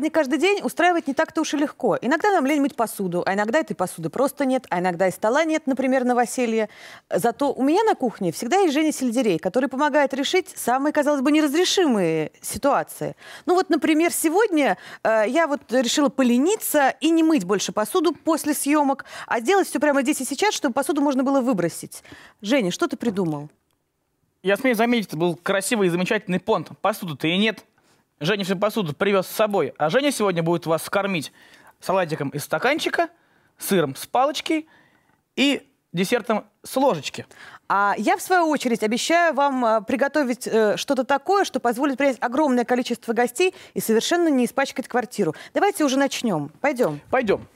праздник каждый день устраивать не так-то уж и легко. Иногда нам лень мыть посуду, а иногда этой посуды просто нет, а иногда и стола нет, например, новоселье. Зато у меня на кухне всегда есть Женя Сельдерей, который помогает решить самые, казалось бы, неразрешимые ситуации. Ну вот, например, сегодня э, я вот решила полениться и не мыть больше посуду после съемок, а сделать все прямо здесь и сейчас, чтобы посуду можно было выбросить. Женя, что ты придумал? Я смею заметить, это был красивый и замечательный понт. Посуды-то и нет. Женя всю посуду привез с собой, а Женя сегодня будет вас кормить салатиком из стаканчика, сыром с палочки и десертом с ложечки. А я, в свою очередь, обещаю вам э, приготовить э, что-то такое, что позволит принять огромное количество гостей и совершенно не испачкать квартиру. Давайте уже начнем. Пойдем. Пойдем.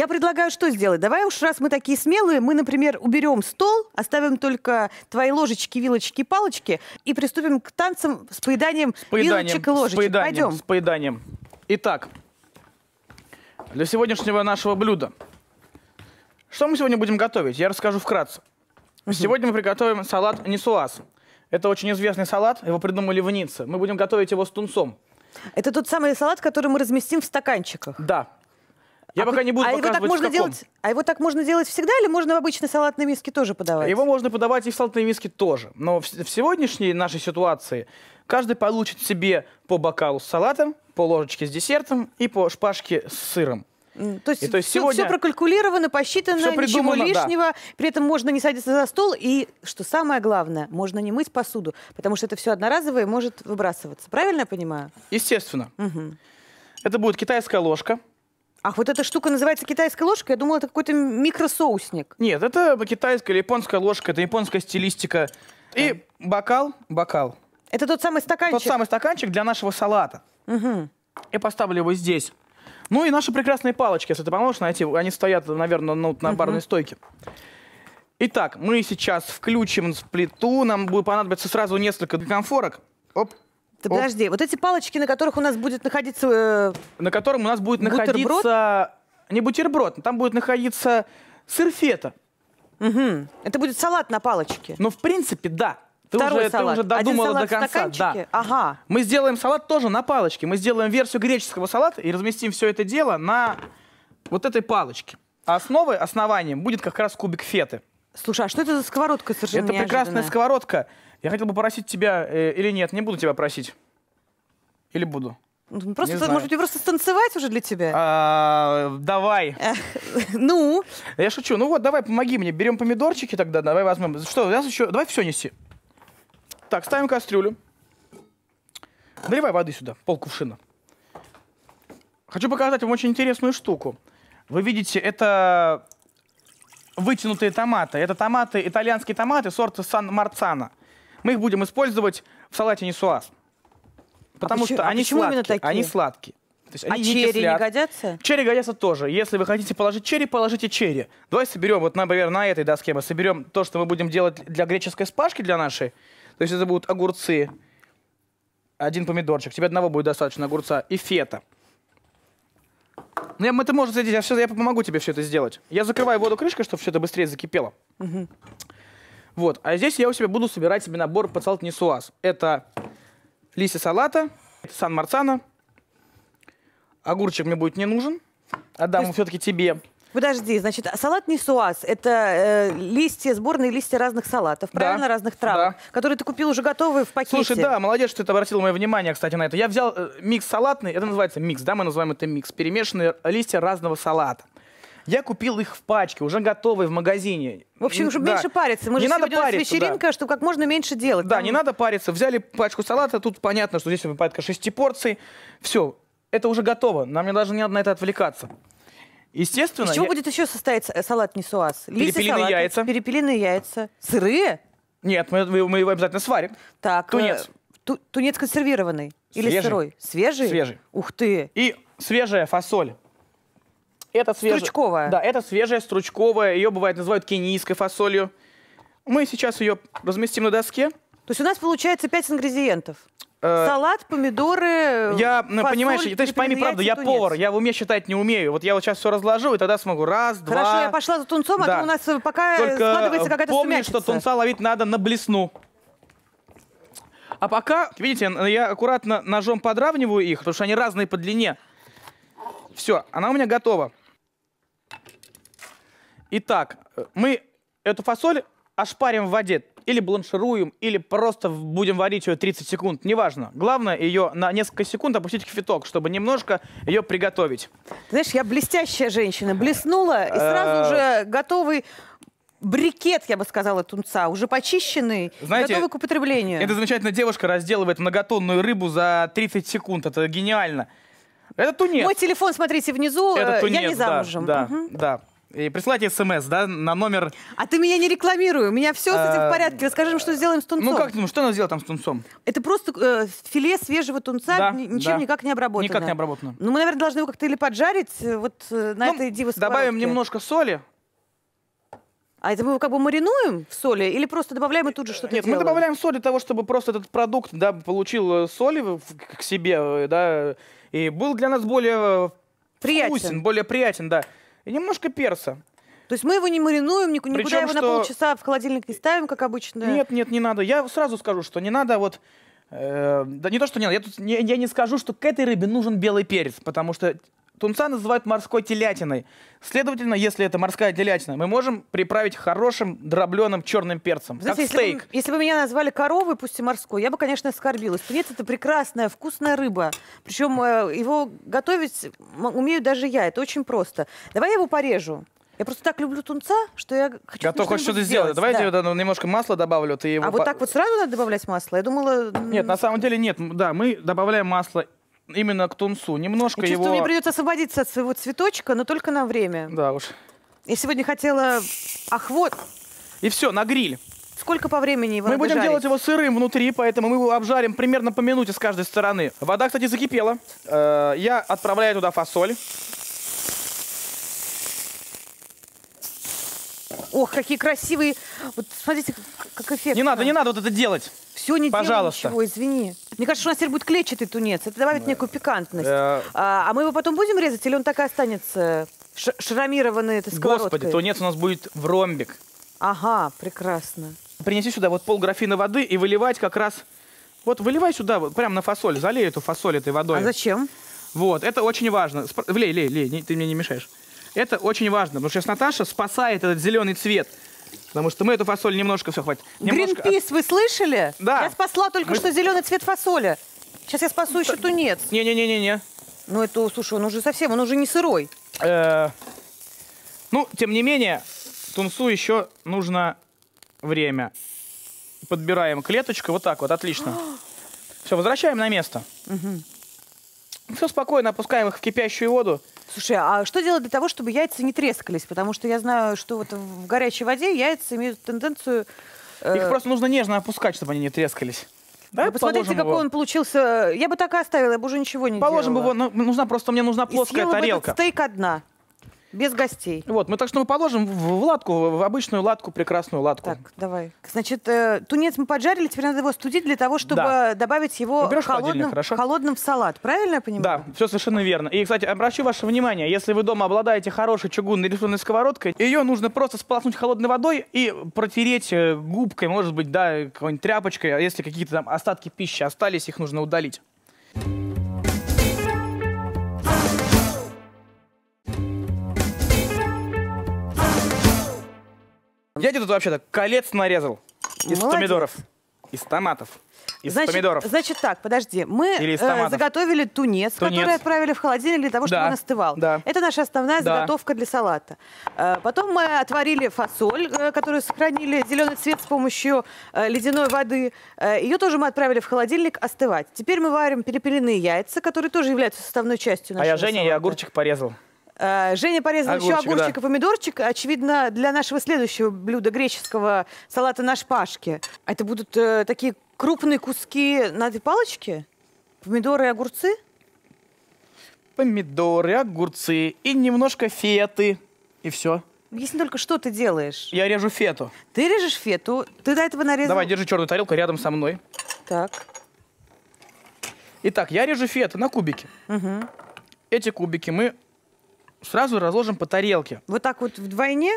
Я предлагаю что сделать? Давай уж, раз мы такие смелые, мы, например, уберем стол, оставим только твои ложечки, вилочки, палочки и приступим к танцам с поеданием, с поеданием вилочек и ложечек. С поеданием, Пойдем. С поеданием. Итак, для сегодняшнего нашего блюда. Что мы сегодня будем готовить? Я расскажу вкратце. Сегодня мы приготовим салат нисуас. Это очень известный салат, его придумали в Ницце. Мы будем готовить его с тунцом. Это тот самый салат, который мы разместим в стаканчиках. Да, я а пока не буду а его так можно каком. делать, А его так можно делать всегда или можно в обычной салатной миске тоже подавать? Его можно подавать и в салатной миске тоже. Но в, в сегодняшней нашей ситуации каждый получит себе по бокалу с салатом, по ложечке с десертом и по шпажке с сыром. То есть, и, то есть все, сегодня... все прокалькулировано, посчитано, все ничего лишнего. Да. При этом можно не садиться за стол. И, что самое главное, можно не мыть посуду, потому что это все одноразовое и может выбрасываться. Правильно я понимаю? Естественно. Угу. Это будет китайская ложка. Ах, вот эта штука называется китайская ложка? Я думала, это какой-то микросоусник. Нет, это китайская или японская ложка, это японская стилистика. И бокал, бокал. Это тот самый стаканчик? Тот самый стаканчик для нашего салата. Угу. Я поставлю его здесь. Ну и наши прекрасные палочки, если ты поможешь найти, они стоят, наверное, ну, на барной угу. стойке. Итак, мы сейчас включим плиту, нам будет понадобиться сразу несколько конфорок. Оп, ты подожди, вот эти палочки, на которых у нас будет находиться... Э, на котором у нас будет находиться... Не бутерброд, там будет находиться сыр фета. Угу. Это будет салат на палочке. Ну, в принципе, да. Ты Второй уже, салат. Ты уже додумала Один салат до конца. В да. Ага. Мы сделаем салат тоже на палочке. Мы сделаем версию греческого салата и разместим все это дело на вот этой палочке. А основой, основанием будет как раз кубик феты. Слушай, а что это за сковородка совершенно Это неожиданная. прекрасная сковородка. Я хотел бы попросить тебя э, или нет, не буду тебя просить. Или буду? Ну, ну, просто, не может быть, просто станцевать уже для тебя? А, давай. Ну? Я шучу. Ну вот, давай, помоги мне. Берем помидорчики тогда, давай возьмем. Что, у нас еще? Давай все неси. Так, ставим кастрюлю. Наливай воды сюда, пол кувшина. Хочу показать вам очень интересную штуку. Вы видите, это вытянутые томаты. Это томаты, итальянские томаты сорта Сан-Марцана. Мы их будем использовать в салате несуаз. Потому а что а почему, они, а сладкие, такие? они сладкие. То есть а черри кислят. не годятся? Черри годятся тоже. Если вы хотите положить черри, положите черри. Давай соберем, вот, например, на этой доске мы соберем то, что мы будем делать для греческой спашки, для нашей. То есть это будут огурцы, один помидорчик. Тебе одного будет достаточно огурца и фета. Ну, я, это может зайти, я, все, я помогу тебе все это сделать. Я закрываю воду крышкой, чтобы все это быстрее закипело. Угу. Вот. А здесь я у себя буду собирать себе набор под салат несуаз. Это листья салата, это сан марцана. Огурчик мне будет не нужен. Отдам есть... все-таки тебе. Подожди, значит, салат несуаз – это э, листья, сборные листья разных салатов, правильно, да, разных трав, да. которые ты купил уже готовые в пакете. Слушай, да, молодец, что ты обратил мое внимание, кстати, на это. Я взял э, микс салатный, это называется микс, да, мы называем это микс, перемешанные листья разного салата. Я купил их в пачке, уже готовые в магазине. В общем, чтобы да. меньше париться. Мы не же надо сегодня париться, у нас вечеринка, да. чтобы как можно меньше делать. Да, Там... не надо париться. Взяли пачку салата, тут понятно, что здесь порядка шести порций. Все, это уже готово. Нам не даже не надо на это отвлекаться. Естественно. Из чего я... будет еще состоять э, салат несуаз? Перепелиные салат, яйца. Перепелиные яйца. Сырые? Нет, мы, мы его обязательно сварим. Так. Э, тунец. Ту, тунец консервированный? Свежий. Или сырой? Свежий? Свежий. Ух ты. И свежая фасоль. Это свеж... Стручковая. Да, это свежая стручковая. Ее бывает называют кенийской фасолью. Мы сейчас ее разместим на доске. То есть у нас получается пять ингредиентов. Э, Салат, помидоры, Я, фасоль, понимаешь, ты есть пойми правду, я тунец. повар, я в уме считать не умею. Вот я вот сейчас все разложу, и тогда смогу. Раз, Хорошо, два. Хорошо, я пошла за тунцом, да. а то у нас э, пока э, Только складывается какая-то помни, сумятица. что тунца ловить надо на блесну. А пока, видите, я аккуратно ножом подравниваю их, потому что они разные по длине. Все, она у меня готова. Итак, мы эту фасоль ошпарим в воде. Или бланшируем, или просто будем варить ее 30 секунд, неважно. Главное ее на несколько секунд опустить в кипяток, чтобы немножко ее приготовить. Знаешь, я блестящая женщина, блеснула, и сразу э. же готовый брикет, я бы сказала, тунца, уже почищенный, Знаете, готовый к употреблению. Эта замечательная девушка разделывает многотонную рыбу за 30 секунд, это гениально. Это тунец. Мой телефон, смотрите, внизу, это тунец, э, я не замужем. Да, угу. да. И присылайте смс, да, на номер... А ты меня не рекламируй, у меня все с этим в а, порядке. Расскажи, что сделаем с ну, тунцом. Ну как ты что надо сделать там с тунцом? Это просто э, филе свежего тунца, да, ничем да. никак не обработано. Никак не обработано. Ну мы, наверное, должны его как-то или поджарить, э, вот э, на ну, этой диво Добавим немножко соли. А это мы его как бы маринуем в соли или просто добавляем и тут же что-то Нет, делаем? мы добавляем соль для того, чтобы просто этот продукт, да, получил э, соли к себе, э, да, и был для нас более Приятен. вкусен, более приятен, да и немножко перца. То есть мы его не маринуем, никуда Причем, его что... на полчаса в холодильник не ставим, как обычно? Нет, нет, не надо. Я сразу скажу, что не надо вот... Э, да не то, что не надо. Я, тут, не, я не скажу, что к этой рыбе нужен белый перец, потому что Тунца называют морской телятиной. Следовательно, если это морская телятина, мы можем приправить хорошим дробленым черным перцем, Знаете, как если стейк. Бы, если бы меня назвали коровой, пусть и морской, я бы, конечно, оскорбилась. Тунец – это прекрасная, вкусная рыба. Причем э, его готовить умею даже я, это очень просто. Давай я его порежу. Я просто так люблю тунца, что я хочу Готов хоть что-то сделать. сделать. Давайте да. я немножко масла добавлю. Ты его а по... вот так вот сразу надо добавлять масло? Я думала... Нет, на самом деле нет. Да, мы добавляем масло именно к тунцу. Немножко Я чувствую, его... мне придется освободиться от своего цветочка, но только на время. Да уж. Я сегодня хотела... Ах, вот. И все, на гриль. Сколько по времени его Мы надо будем жарить? делать его сырым внутри, поэтому мы его обжарим примерно по минуте с каждой стороны. Вода, кстати, закипела. Э, я отправляю туда фасоль. Ох, какие красивые. Вот смотрите, как, эффект. Не надо, не надо вот это делать. Все, не Пожалуйста. делай ничего, извини. Мне кажется, что у нас теперь будет клетчатый тунец. Это добавит да. некую пикантность. Да. Э. А, а мы его потом будем резать или он так и останется шрамированный этой сковородкой? Господи, тунец у нас будет в ромбик. Ага, прекрасно. Принеси сюда вот пол графина воды и выливать как раз... Вот выливай сюда, вот, прямо на фасоль. Залей эту фасоль этой водой. А зачем? Вот, это очень важно. Влей, Лей, лей, лей, ты мне не мешаешь. Это очень важно, потому что сейчас Наташа спасает этот зеленый цвет. Потому что мы эту фасоль немножко все хватит. Немножко... Гринпис, вы слышали? Да. Я спасла только мы... что зеленый цвет фасоли. Сейчас я спасу еще тунец. Не-не-не-не-не. Ну это, слушай, он уже совсем, он уже не сырой. Э -э ну, тем не менее, тунцу еще нужно время. Подбираем клеточку, вот так вот, отлично. Все, возвращаем на место. Угу все спокойно, опускаем их в кипящую воду. Слушай, а что делать для того, чтобы яйца не трескались? Потому что я знаю, что вот в горячей воде яйца имеют тенденцию... Э... Их просто нужно нежно опускать, чтобы они не трескались. Да, посмотрите, какой его. он получился. Я бы так и оставила, я бы уже ничего не положим делала. Положим его, ну, нужна просто, мне нужна плоская и съела тарелка. Бы этот стейк одна. Без гостей. Вот, мы так что мы положим в, в латку, в обычную латку, прекрасную латку. Так, давай. Значит, э, тунец мы поджарили, теперь надо его студить для того, чтобы да. добавить его Уберешь холодным, холодным в салат. Правильно я понимаю? Да, все совершенно верно. И, кстати, обращу ваше внимание, если вы дома обладаете хорошей чугунной рифленой сковородкой, ее нужно просто сполоснуть холодной водой и протереть э, губкой, может быть, да, какой-нибудь тряпочкой. А если какие-то там остатки пищи остались, их нужно удалить. Дядя тут вообще-то колец нарезал из Молодец. помидоров, из томатов. Из значит, помидоров. Значит так, подожди. Мы э, заготовили тунец, тунец, который отправили в холодильник для того, чтобы да. он остывал. Да. Это наша основная да. заготовка для салата. Э, потом мы отварили фасоль, э, которую сохранили зеленый цвет с помощью э, ледяной воды. Э, ее тоже мы отправили в холодильник остывать. Теперь мы варим перепеленные яйца, которые тоже являются составной частью нашего А я, Женя, салата. я огурчик порезал. Э, Женя порезал Огурчик, еще огурчик да. и помидорчик. Очевидно, для нашего следующего блюда греческого салата на шпажке. А это будут э, такие крупные куски на две палочки? Помидоры и огурцы? Помидоры, огурцы и немножко феты. И все. Если только что ты делаешь? Я режу фету. Ты режешь фету? Ты до этого нарезал? Давай, держи черную тарелку рядом со мной. Так. Итак, я режу фету на кубики. Угу. Эти кубики мы сразу разложим по тарелке. Вот так вот вдвойне?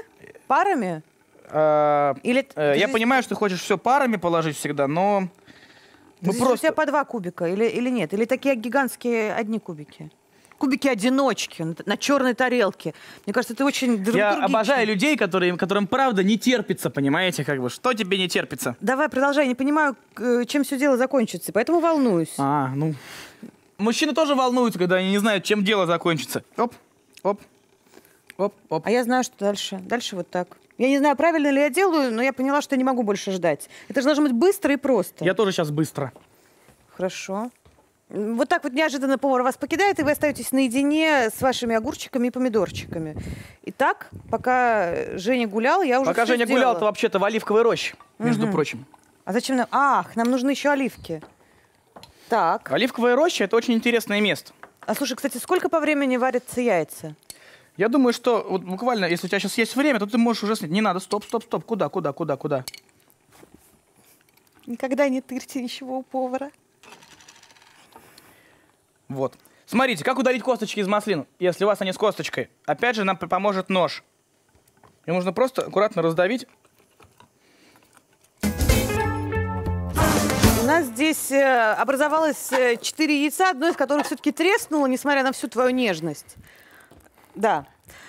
Парами? А, или... Э, я понимаю, что ты хочешь все парами положить всегда, но... Мы просто... у тебя по два кубика или, или нет? Или такие гигантские одни кубики? кубики-одиночки на, черной тарелке. Мне кажется, ты очень Я обожаю людей, которые, которым правда не терпится, понимаете, как бы, что тебе не терпится? Давай, продолжай, не понимаю, э, чем все дело закончится, поэтому волнуюсь. А, ну... Мужчины тоже волнуются, когда они не знают, чем дело закончится. Оп, оп, оп, оп. А я знаю, что дальше. Дальше вот так. Я не знаю, правильно ли я делаю, но я поняла, что я не могу больше ждать. Это же должно быть быстро и просто. Я тоже сейчас быстро. Хорошо. Вот так вот неожиданно повар вас покидает, и вы остаетесь наедине с вашими огурчиками и помидорчиками. И так, пока Женя гулял, я уже Пока Женя гулял, то вообще-то в оливковой роще, между угу. прочим. А зачем нам? Ах, нам нужны еще оливки. Так. Оливковая роща – это очень интересное место. А слушай, кстати, сколько по времени варятся яйца? Я думаю, что вот буквально, если у тебя сейчас есть время, то ты можешь уже снять. Не надо, стоп, стоп, стоп. Куда, куда, куда, куда? Никогда не тырьте ничего у повара. Вот. Смотрите, как удалить косточки из маслин, если у вас они с косточкой. Опять же, нам поможет нож. Ее нужно просто аккуратно раздавить нас здесь э, образовалось э, четыре яйца, одно из которых все-таки треснуло, несмотря на всю твою нежность. Да.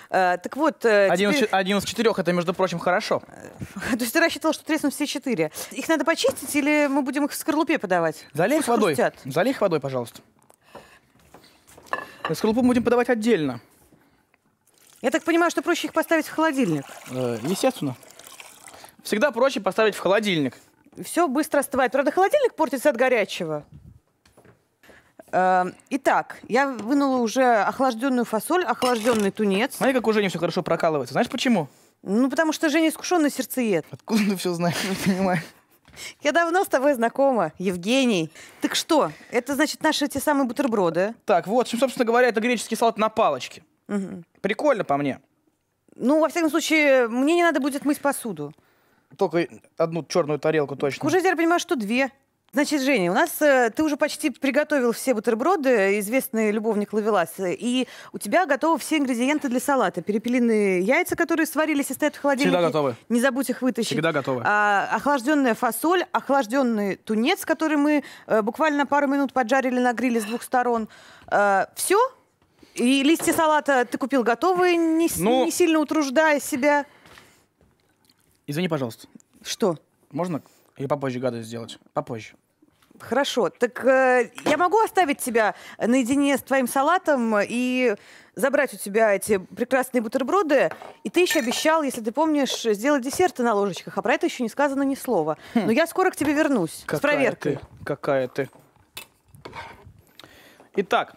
Э, так вот... Один, теперь... один из четырех, это, между прочим, хорошо. То есть ты рассчитывал, что треснут все четыре. Их надо почистить или мы будем их в скорлупе подавать? Залей их водой. Хрустят. Залей их водой, пожалуйста. Скорлупу будем подавать отдельно. Я так понимаю, что проще их поставить в холодильник. Э, естественно. Всегда проще поставить в холодильник все быстро остывает. Правда, холодильник портится от горячего. Эм, итак, я вынула уже охлажденную фасоль, охлажденный тунец. Смотри, как у Жени все хорошо прокалывается. Знаешь почему? Ну, потому что Женя искушенный сердцеед. Откуда ты все знаешь, не понимаю. Я давно с тобой знакома, Евгений. Так что, это значит наши те самые бутерброды? Так, вот, собственно говоря, это греческий салат на палочке. Угу. Прикольно по мне. Ну, во всяком случае, мне не надо будет мыть посуду. Только одну черную тарелку точно. Уже теперь понимаю, что две. Значит, Женя, у нас э, ты уже почти приготовил все бутерброды, известный любовник Лавелас, э, и у тебя готовы все ингредиенты для салата. Перепелиные яйца, которые сварились и стоят в холодильнике. Всегда готовы. Не забудь их вытащить. Всегда готовы. А, охлажденная фасоль, охлажденный тунец, который мы э, буквально пару минут поджарили на гриле с двух сторон. А, э, все? И листья салата ты купил готовые, не, ну, не сильно утруждая себя? Извини, пожалуйста. Что? Можно или попозже гадость сделать? Попозже. Хорошо. Так э, я могу оставить тебя наедине с твоим салатом и забрать у тебя эти прекрасные бутерброды. И ты еще обещал, если ты помнишь, сделать десерты на ложечках. А про это еще не сказано ни слова. Хм. Но я скоро к тебе вернусь Какая с проверкой. Ты? Какая ты? Итак,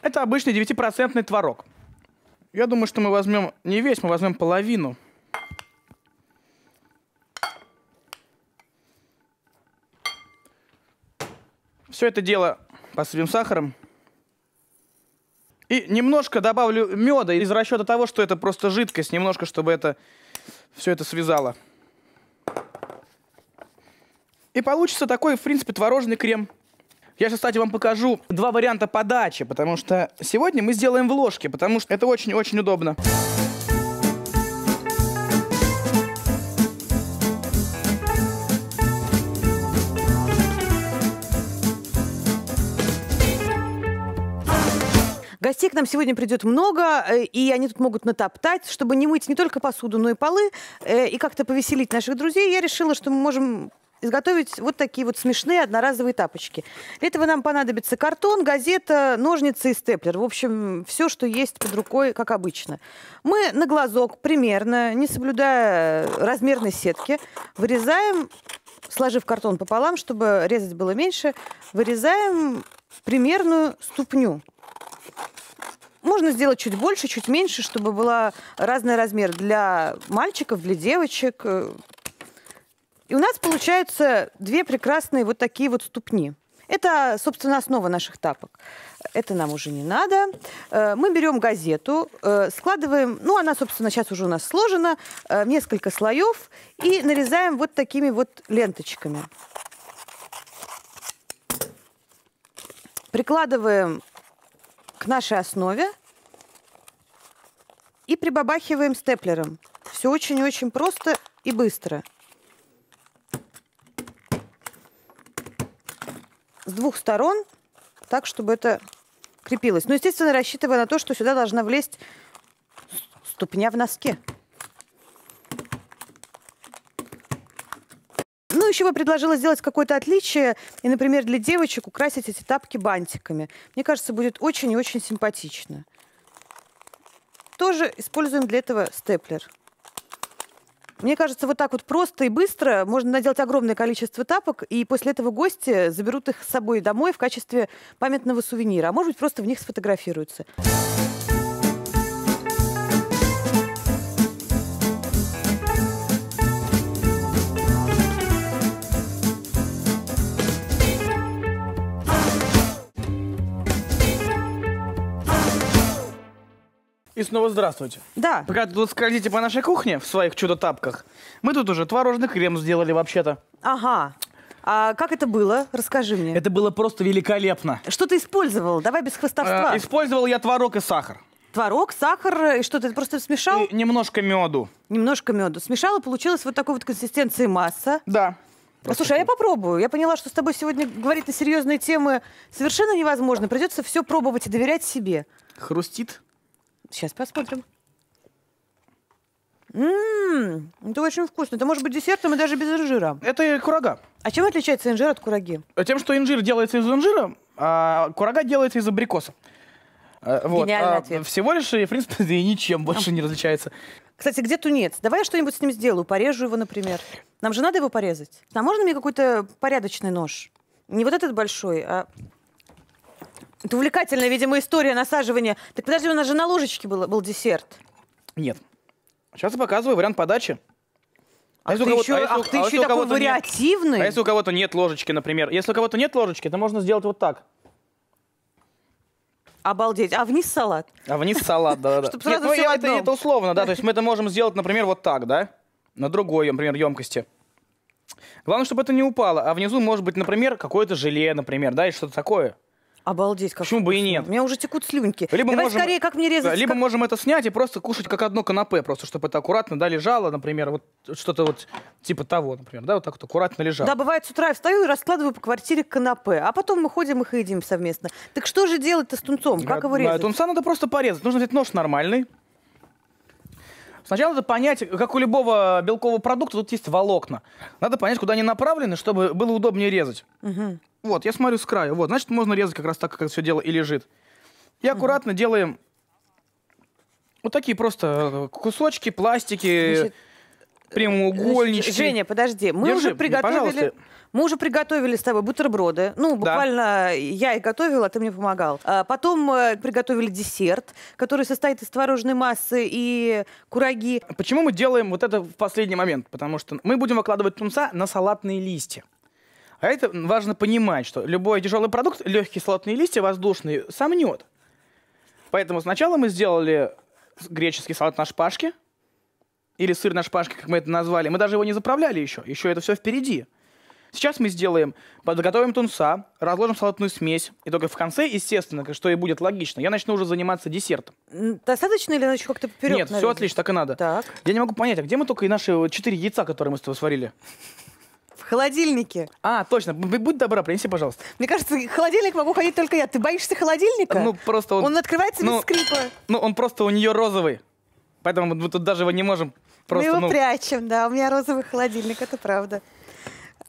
это обычный 9% творог. Я думаю, что мы возьмем не весь, мы возьмем половину. Все это дело посыпем сахаром. И немножко добавлю меда из расчета того, что это просто жидкость, немножко, чтобы это все это связало. И получится такой, в принципе, творожный крем. Я сейчас, кстати, вам покажу два варианта подачи, потому что сегодня мы сделаем в ложке, потому что это очень-очень удобно. Гостей к нам сегодня придет много, э, и они тут могут натоптать. Чтобы не мыть не только посуду, но и полы, э, и как-то повеселить наших друзей, я решила, что мы можем изготовить вот такие вот смешные одноразовые тапочки. Для этого нам понадобится картон, газета, ножницы и степлер. В общем, все, что есть под рукой, как обычно. Мы на глазок примерно, не соблюдая размерной сетки, вырезаем, сложив картон пополам, чтобы резать было меньше, вырезаем примерную ступню можно сделать чуть больше, чуть меньше, чтобы была разный размер для мальчиков, для девочек. И у нас получаются две прекрасные вот такие вот ступни. Это, собственно, основа наших тапок. Это нам уже не надо. Э, мы берем газету, э, складываем, ну, она, собственно, сейчас уже у нас сложена, э, несколько слоев, и нарезаем вот такими вот ленточками. Прикладываем нашей основе и прибабахиваем степлером. Все очень-очень просто и быстро. С двух сторон, так, чтобы это крепилось. но ну, естественно, рассчитывая на то, что сюда должна влезть ступня в носке. бы предложила сделать какое-то отличие и, например, для девочек украсить эти тапки бантиками. Мне кажется, будет очень и очень симпатично. Тоже используем для этого степлер. Мне кажется, вот так вот просто и быстро можно наделать огромное количество тапок, и после этого гости заберут их с собой домой в качестве памятного сувенира, а может быть, просто в них сфотографируются. снова здравствуйте. Да. Пока тут скользите по нашей кухне в своих чудо-тапках, мы тут уже творожный крем сделали вообще-то. Ага. А как это было? Расскажи мне. Это было просто великолепно. Что ты использовал? Давай без хвостовства. Э, а, использовал я творог и сахар. Творог, сахар и что ты просто смешал? И немножко меду. Немножко меду. Смешала, получилась вот такой вот консистенции масса. Да. Просто а Слушай, а я попробую. Я поняла, что с тобой сегодня говорить на серьезные темы совершенно невозможно. Придется все пробовать и доверять себе. Хрустит? Сейчас посмотрим. Ммм, это очень вкусно. Это может быть десертом и даже без инжира. Это курага. А чем отличается инжир от кураги? Тем, что инжир делается из инжира, а курага делается из абрикоса. А, вот. Гениальный а, ответ. Всего лишь, и, в принципе, и ничем больше не различается. Кстати, где тунец? Давай я что-нибудь с ним сделаю. Порежу его, например. Нам же надо его порезать. А можно мне какой-то порядочный нож? Не вот этот большой, а это увлекательная, видимо, история насаживания. Так подожди, у нас же на ложечке было, был десерт. Нет. Сейчас я показываю вариант подачи. А, ты еще, а а такой вариативный. Нет, а если у кого-то нет ложечки, например? Если у кого-то нет ложечки, то можно сделать вот так. Обалдеть. А вниз салат? А вниз салат, да-да-да. Нет, ну я это, это условно, да. То есть мы это можем сделать, например, вот так, да? На другой, например, емкости. Главное, чтобы это не упало. А внизу может быть, например, какое-то желе, например, да, и что-то такое. Обалдеть, как Почему бы и нет? У меня уже текут слюнки. Либо Давай можем, скорее, как мне резать. либо как... можем это снять и просто кушать как одно канапе, просто чтобы это аккуратно, да, лежало, например, вот что-то вот типа того, например, да, вот так вот аккуратно лежало. Да, бывает, с утра я встаю и раскладываю по квартире канапе, а потом мы ходим их и едим совместно. Так что же делать-то с тунцом? Как да, его резать? Да, тунца надо просто порезать. Нужно взять нож нормальный. Сначала надо понять, как у любого белкового продукта, тут есть волокна. Надо понять, куда они направлены, чтобы было удобнее резать. Угу. Вот, я смотрю с края. Вот, значит, можно резать как раз так, как все дело и лежит. И аккуратно угу. делаем вот такие просто э, кусочки, пластики, Значит, прямоугольнички. Женя, подожди, мы Держи, уже приготовили. Мы уже приготовили с тобой бутерброды. Ну, буквально да. Э, я и готовила, а ты мне помогал. А потом э, приготовили десерт, который состоит из творожной массы и кураги. Почему мы делаем вот это в последний момент? Потому что мы будем выкладывать тунца на салатные листья. А это важно понимать, что любой тяжелый продукт, легкие кислотные листья, воздушные, сомнет. Поэтому сначала мы сделали греческий салат на шпажке, или сыр на шпажке, как мы это назвали. Мы даже его не заправляли еще, еще это все впереди. Сейчас мы сделаем, подготовим тунца, разложим салатную смесь, и только в конце, естественно, что и будет логично, я начну уже заниматься десертом. Достаточно или иначе как-то вперед? Нет, наверное. все отлично, так и надо. Так. Я не могу понять, а где мы только и наши четыре яйца, которые мы с тобой сварили? В холодильнике. А, точно. Б- Будь добра, принеси, пожалуйста. Мне кажется, холодильник могу ходить только я. Ты боишься холодильника? Ну, просто он... Он открывается ну, без скрипа. Ну, он просто у нее розовый. Поэтому мы тут даже его не можем просто... Мы его ну, прячем, да. У меня розовый холодильник, это правда.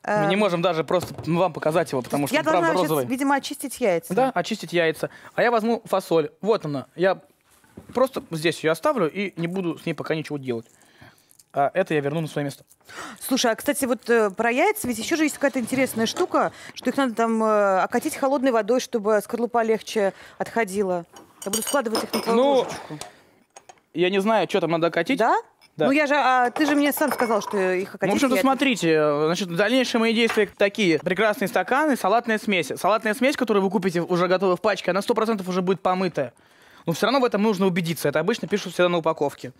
мы не эм, можем даже просто вам показать его, потому что я он должна, правда значит, розовый. видимо, очистить яйца. Да, очистить яйца. А я возьму фасоль. Вот она. Я просто здесь ее оставлю и не буду с ней пока ничего делать. А это я верну на свое место. Слушай, а, кстати, вот э, про яйца ведь еще же есть какая-то интересная штука, что их надо там э, окатить холодной водой, чтобы скорлупа легче отходила. Я буду складывать их на твою ну, ложечку. Я не знаю, что там надо окатить. Да? Да. Ну я же, а ты же мне сам сказал, что их окатить. Ну, в общем-то, смотрите, значит, дальнейшие мои действия такие. Прекрасные стаканы, салатная смесь. Салатная смесь, которую вы купите уже готовую в пачке, она 100% уже будет помытая. Но все равно в этом нужно убедиться. Это обычно пишут всегда на упаковке.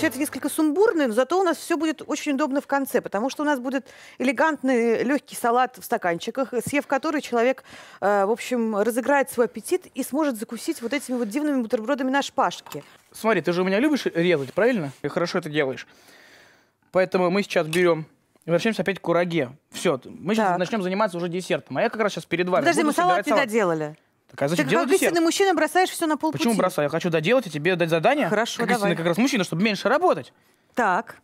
получается несколько сумбурный, но зато у нас все будет очень удобно в конце, потому что у нас будет элегантный легкий салат в стаканчиках, съев который человек, э, в общем, разыграет свой аппетит и сможет закусить вот этими вот дивными бутербродами на шпажке. Смотри, ты же у меня любишь резать, правильно? И хорошо это делаешь. Поэтому мы сейчас берем и возвращаемся опять к кураге. Все, мы сейчас так. начнем заниматься уже десертом. А я как раз сейчас перед вами. Подожди, мы салат не салат. Так а зачем ты делать как истинный мужчина бросаешь все на полпути. Почему бросаю? Я хочу доделать и тебе дать задание. Хорошо, как давай. Истинный, как раз мужчина, чтобы меньше работать. Так.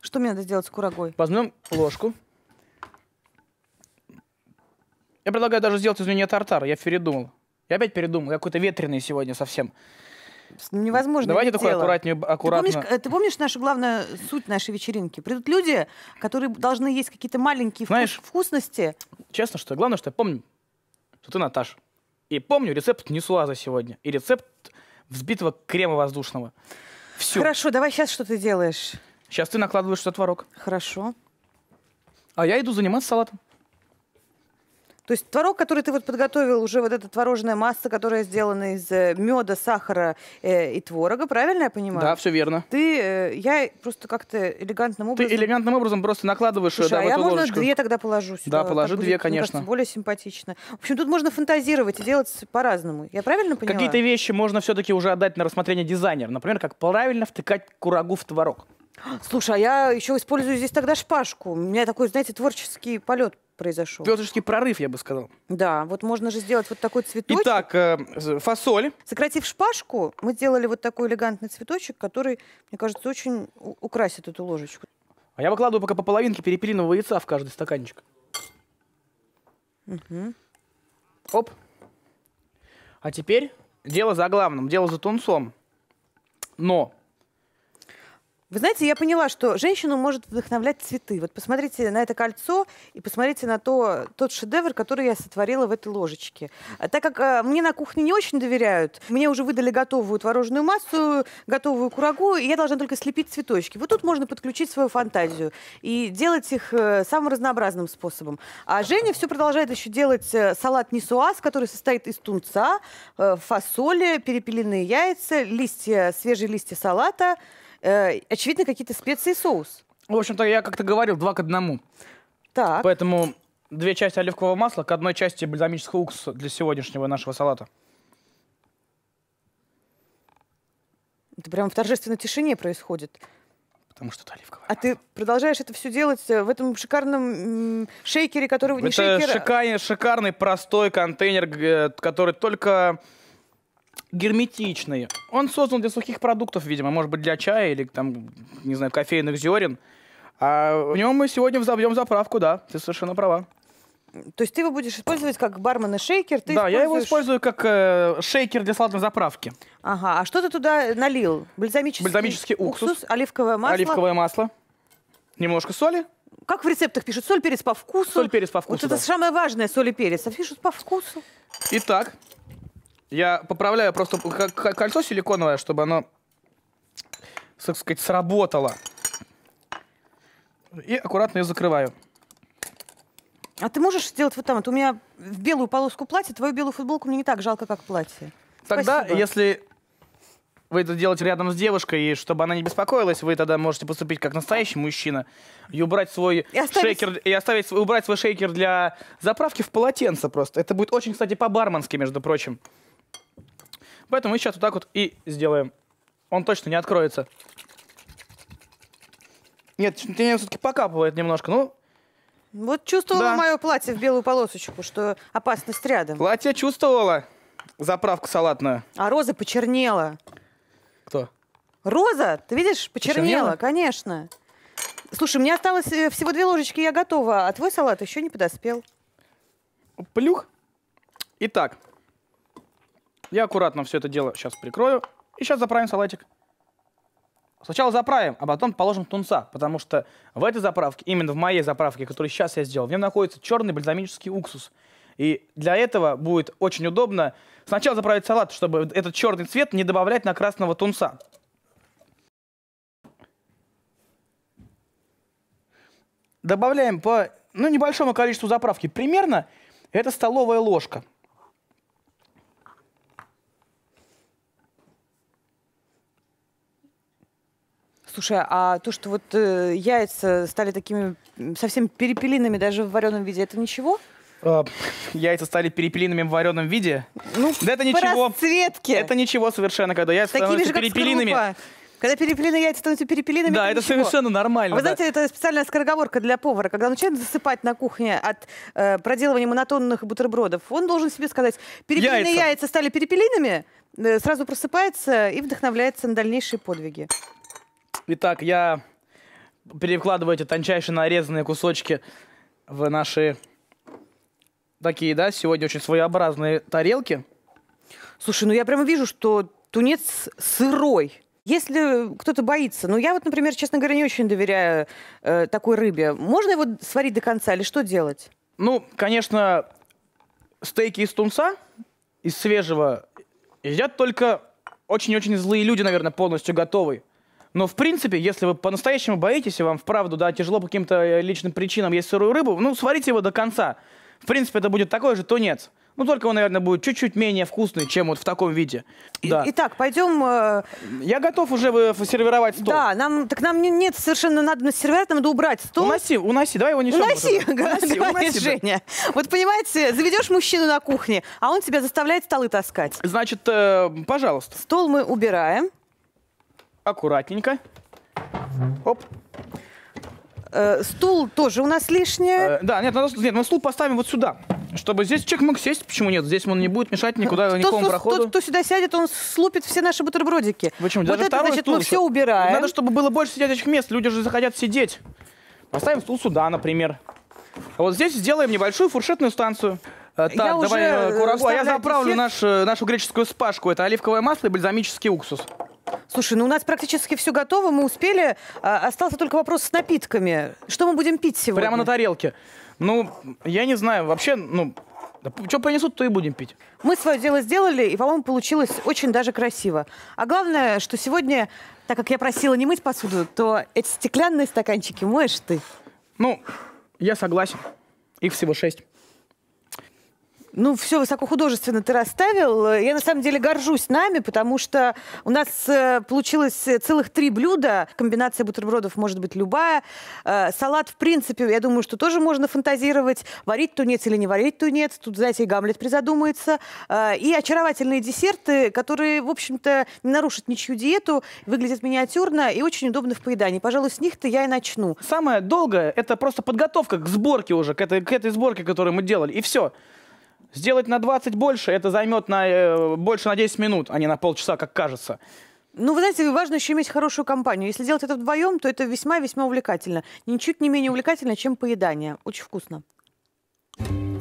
Что мне надо сделать с курагой? Возьмем ложку. Я предлагаю даже сделать из нее тартар. Я передумал. Я опять передумал. Я какой-то ветреный сегодня совсем. Ну, невозможно. Давайте такое аккуратнее, аккуратно. Ты помнишь, э, ты помнишь нашу главную суть нашей вечеринки? Придут люди, которые должны есть какие-то маленькие Знаешь, вкусности. Честно, что главное, что я помню, что ты Наташа. И помню рецепт несуаза сегодня. И рецепт взбитого крема воздушного. Все. Хорошо, давай сейчас что ты делаешь? Сейчас ты накладываешь этот творог. Хорошо. А я иду заниматься салатом. То есть творог, который ты вот подготовил, уже вот эта творожная масса, которая сделана из э, меда, сахара э, и творога, правильно я понимаю? Да, все верно. Ты, э, я просто как-то элегантным образом... Ты элегантным образом просто накладываешь э, Слушай, да, а в эту я можно две тогда положу сюда? Да, положи будет, две, конечно. Кажется, более симпатично. В общем, тут можно фантазировать и делать по-разному. Я правильно понимаю? Какие-то вещи можно все-таки уже отдать на рассмотрение дизайнера. Например, как правильно втыкать курагу в творог. Слушай, а я еще использую здесь тогда шпажку. У меня такой, знаете, творческий полет произошел. Звездочный прорыв, я бы сказал. Да, вот можно же сделать вот такой цветочек. Итак, э, фасоль. Сократив шпажку, мы сделали вот такой элегантный цветочек, который, мне кажется, очень украсит эту ложечку. А я выкладываю пока по половинке перепелиного яйца в каждый стаканчик. Угу. Оп. А теперь дело за главным, дело за тунцом. Но вы знаете, я поняла, что женщину может вдохновлять цветы. Вот посмотрите на это кольцо и посмотрите на то, тот шедевр, который я сотворила в этой ложечке. А так как а, мне на кухне не очень доверяют, мне уже выдали готовую творожную массу, готовую курагу, и я должна только слепить цветочки. Вот тут можно подключить свою фантазию и делать их э, самым разнообразным способом. А Женя все продолжает еще делать э, салат несуаз, который состоит из тунца, фасоли, перепеленные яйца, листья, свежие листья салата – Э, очевидно, какие-то специи и соус. В общем-то, я как-то говорил, два к одному. Так. Поэтому две части оливкового масла к одной части бальзамического уксуса для сегодняшнего нашего салата. Это прям в торжественной тишине происходит. Потому что это оливковое. А масло. ты продолжаешь это все делать э, в этом шикарном шейкере, которого не это шейкер. Это а шикарный, шикарный, простой контейнер, э, который только герметичный. Он создан для сухих продуктов, видимо, может быть, для чая или, там, не знаю, кофейных зерен. А в нем мы сегодня взобьем заправку, да, ты совершенно права. То есть ты его будешь использовать как бармен и шейкер? Ты да, используешь... я его использую как э, шейкер для сладной заправки. Ага, а что ты туда налил? Бальзамический, Бальзамический уксус, уксус, оливковое масло? Оливковое масло, немножко соли. Как в рецептах пишут, соль, перец по вкусу. Соль, перец по вкусу, Вот да. это самое важное, соль и перец, а пишут по вкусу. Итак, я поправляю просто кольцо силиконовое, чтобы оно, так сказать, сработало. И аккуратно ее закрываю. А ты можешь сделать вот там? Вот у меня в белую полоску платье, твою белую футболку мне не так жалко, как платье. Тогда, Спасибо. если вы это делаете рядом с девушкой, и чтобы она не беспокоилась, вы тогда можете поступить как настоящий мужчина и убрать свой и оставить... шейкер и оставить убрать свой шейкер для заправки в полотенце просто. Это будет очень, кстати, по-барменски, между прочим. Поэтому мы сейчас вот так вот и сделаем. Он точно не откроется. Нет, тенет все-таки покапывает немножко, ну... Вот чувствовала да. мое платье в белую полосочку, что опасность рядом. Платье чувствовала заправку салатную. А Роза почернела. Кто? Роза, ты видишь, почернела, почернела? конечно. Слушай, мне осталось э, всего две ложечки, я готова, а твой салат еще не подоспел. Плюх. Итак, я аккуратно все это дело сейчас прикрою. И сейчас заправим салатик. Сначала заправим, а потом положим тунца, потому что в этой заправке, именно в моей заправке, которую сейчас я сделал, в нем находится черный бальзамический уксус. И для этого будет очень удобно сначала заправить салат, чтобы этот черный цвет не добавлять на красного тунца. Добавляем по ну, небольшому количеству заправки, примерно это столовая ложка. Слушай, а то, что вот э, яйца стали такими совсем перепелиными даже в вареном виде, это ничего? А, яйца стали перепелиными в вареном виде. Ну, да это ничего. Расцветки. Это ничего совершенно, когда яйца Такими становятся же, перепелиными. Когда перепелиные яйца становятся перепелиными, Да, это, это совершенно нормально. А вы да. знаете, это специальная скороговорка для повара. Когда он начинает засыпать на кухне от э, проделывания монотонных бутербродов, он должен себе сказать, перепелиные яйца, яйца стали перепелиными, э, сразу просыпается и вдохновляется на дальнейшие подвиги. Итак, я перекладываю эти тончайшие нарезанные кусочки в наши такие, да, сегодня очень своеобразные тарелки. Слушай, ну я прямо вижу, что тунец сырой. Если кто-то боится, ну я вот, например, честно говоря, не очень доверяю э, такой рыбе. Можно его сварить до конца или что делать? Ну, конечно, стейки из тунца, из свежего, едят только очень-очень злые люди, наверное, полностью готовые. Но, в принципе, если вы по-настоящему боитесь, и вам вправду, да, тяжело по каким-то э, личным причинам есть сырую рыбу, ну, сварите его до конца. В принципе, это будет такой же тунец. Ну, только он, наверное, будет чуть-чуть менее вкусный, чем вот в таком виде. И, да. Итак, пойдем... Э... Я готов уже э, сервировать стол. Да, нам, так нам не нет совершенно надо на сервировать, нам надо убрать стол. Уноси, уноси, давай его несем. Уноси, вот уноси, уноси, Женя. Вот понимаете, заведешь мужчину на кухне, а он тебя заставляет столы таскать. Значит, э, пожалуйста. Стол мы убираем аккуратненько. Оп. Э, стул тоже у нас лишнее. Э, да, нет, надо, нет, мы стул поставим вот сюда. Чтобы здесь человек мог сесть, почему нет? Здесь он не будет мешать никуда, кто, никому проходу. Тот, кто сюда сядет, он слупит все наши бутербродики. Почему? Даже вот это, значит, стул мы все убираем. Надо, чтобы было больше сидячих мест. Люди же захотят сидеть. Поставим стул сюда, например. А вот здесь сделаем небольшую фуршетную станцию. Э, так, я давай э, курагу. А я заправлю наш, э, нашу греческую спашку. Это оливковое масло и бальзамический уксус. Слушай, ну у нас практически все готово, мы успели. А, остался только вопрос с напитками. Что мы будем пить сегодня? Прямо на тарелке. Ну, я не знаю, вообще, ну, что принесут, то и будем пить. Мы свое дело сделали, и, по-моему, получилось очень даже красиво. А главное, что сегодня, так как я просила не мыть посуду, то эти стеклянные стаканчики моешь ты. Ну, я согласен. Их всего шесть. Ну, все высокохудожественно ты расставил. Я, на самом деле, горжусь нами, потому что у нас э, получилось э, целых три блюда. Комбинация бутербродов может быть любая. Э, салат, в принципе, я думаю, что тоже можно фантазировать. Варить тунец или не варить тунец. Тут, знаете, и Гамлет призадумается. и очаровательные десерты, которые, в общем-то, не нарушат ничью диету, выглядят миниатюрно и очень удобно в поедании. Пожалуй, с них-то я и начну. Самое долгое – это просто подготовка к сборке уже, к этой, к этой сборке, которую мы делали. И все. Сделать на 20 больше, это займет на, э, больше на 10 минут, а не на полчаса, как кажется. Ну, вы знаете, важно еще иметь хорошую компанию. Если делать это вдвоем, то это весьма-весьма увлекательно. Ничуть не менее увлекательно, чем поедание. Очень вкусно. thank you